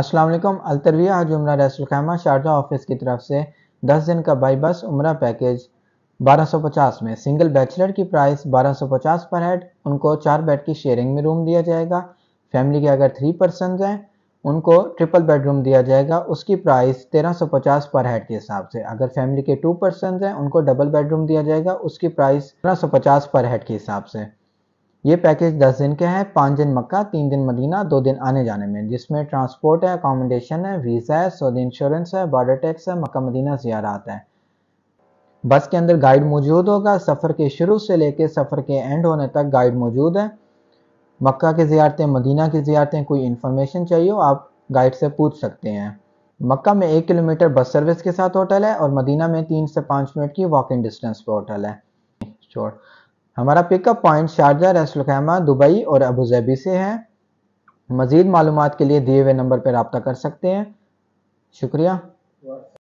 अस्सलाम वालेकुम अलतरविया हज उम्र खैमा शारजा ऑफिस की तरफ से 10 दिन का बाई बस उम्र पैकेज 1250 में सिंगल बैचलर की प्राइस 1250 पर हेड उनको चार बेड की शेयरिंग में रूम दिया जाएगा फैमिली के अगर थ्री पर्सन हैं उनको ट्रिपल बेडरूम दिया जाएगा उसकी प्राइस 1350 पर हेड के हिसाब से अगर फैमिली के टू पर्सन हैं उनको डबल बेडरूम दिया जाएगा उसकी प्राइस 1350 पर हेड के हिसाब से ये पैकेज दस दिन के हैं पाँच दिन मक्का तीन दिन मदीना दो दिन आने जाने में जिसमें ट्रांसपोर्ट है अकोमोडेशन है वीज़ा है सऊदी इंश्योरेंस है बॉर्डर टैक्स है मक्का मदीना ज़्यारात है बस के अंदर गाइड मौजूद होगा सफ़र के शुरू से लेकर सफ़र के एंड होने तक गाइड मौजूद है मक्का की ज़्यारतें मदीना की ज़्यारतें कोई इन्फॉर्मेशन चाहिए हो आप गाइड से पूछ सकते हैं मक्का में एक किलोमीटर बस सर्विस के साथ होटल है और मदीना में तीन से पाँच मिनट की वॉकिंग डिस्टेंस पर होटल है हमारा pickup point Sharjah Ras al Khaimah Dubai और अबूजैबी से है मज़ीद मालूम के लिए दिए हुए नंबर पर रबता कर सकते हैं शुक्रिया